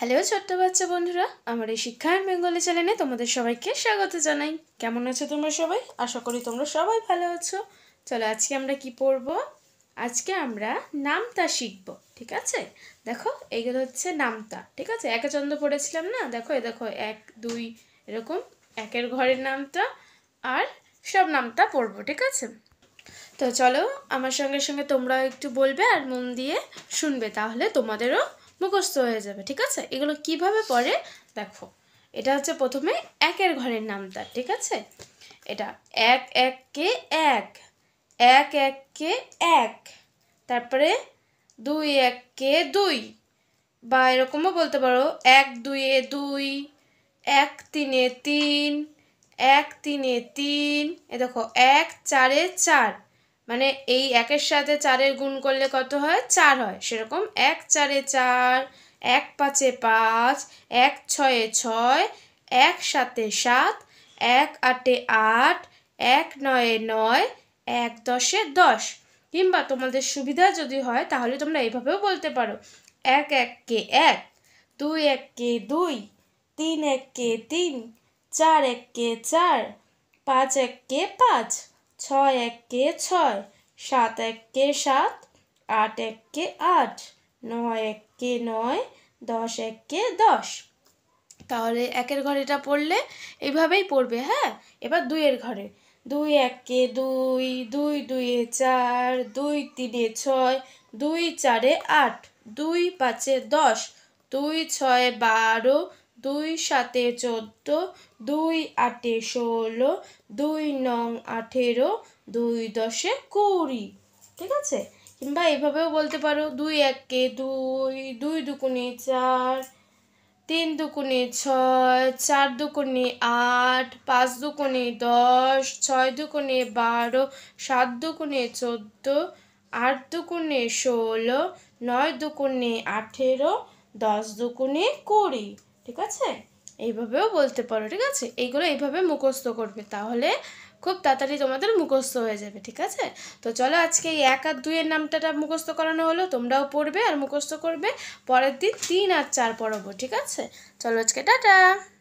hello ছোট্ট বাচ্চা বন্ধুরা আমার এই শিক্ষায়ন বেঙ্গলি চ্যানেলে তোমাদের সবাইকে স্বাগত জানাই কেমন আছো তোমরা সবাই আশা করি তোমরা সবাই ভালো আছো চলো আজকে আমরা কি পড়ব আজকে আমরা নামতা শিখব ঠিক আছে দেখো এইগুলো হচ্ছে নামতা ঠিক আছে একে চন্দ্র পড়েছিলাম না দেখো এ দেখো এক দুই এরকম একের ঘরের নামতা আর সব নামতা পড়ব ঠিক আছে তো চলো আমার সঙ্গে সঙ্গে তোমরা একটু বলবে আর মন দিয়ে শুনবে তাহলে তোমাদেরও মুখস্থ হয়ে যাবে ঠিক আছে এগুলো কিভাবে পড়ে দেখো এটা হচ্ছে প্রথমে একের ঘরের তার ঠিক আছে এটা এক এক কে এক এক এক কে এক তারপরে দুই এক কে দুই বা এরকমও বলতে পারো এক এ দুই এক তিনে তিন এক তিনে তিন এ দেখো এক চারে চার মানে এই একের সাথে চারের গুণ করলে কত হয় চার হয় সেরকম এক চারে চার এক পাঁচে পাঁচ এক ছয়ে ছয় এক সাতে সাত এক আটে আট এক নয়ে নয় এক দশে দশ কিংবা তোমাদের সুবিধা যদি হয় তাহলে তোমরা এইভাবেও বলতে পারো এক এককে এক দুই এককে দুই তিন এককে তিন চার এককে চার পাঁচ এককে পাঁচ ছয় এককে ছয় সাত এককে সাত আট এককে আট নয় এককে নয় দশ এককে দশ তাহলে একের ঘরে এটা পড়লে এইভাবেই পড়বে হ্যাঁ এবার দুইয়ের ঘরে দুই একে দুই দুই দুইয়ে চার দুই তিনে ছয় দুই চারে আট দুই পাঁচে দশ দুই ছয় বারো দুই সাতে চোদ্দ দুই আটে ষোলো দুই নং আঠেরো দুই দশে কুড়ি ঠিক আছে কিংবা এভাবেও বলতে পারো দুই এককে দুই দুই দুকুনে চার তিন দুকুনে ছয় চার দুকুনে আট পাঁচ দুকুনে দশ ছয় দুকুনে বারো সাত দুকুনে চোদ্দ আট দুকুনে ষোলো নয় দুকুনে আঠেরো দশ দুকুনে কুড়ি ঠিক আছে এইভাবেও বলতে পারো ঠিক আছে এইগুলো এইভাবে মুখস্থ করবে তাহলে খুব তাড়াতাড়ি তোমাদের মুখস্থ হয়ে যাবে ঠিক আছে তো চলো আজকে এই এক আর দুইয়ের নামটাটা মুখস্থ করানো হলো তোমরাও পড়বে আর মুখস্থ করবে পরের দিন তিন আর চার পড়াবো ঠিক আছে চলো আজকে টাটা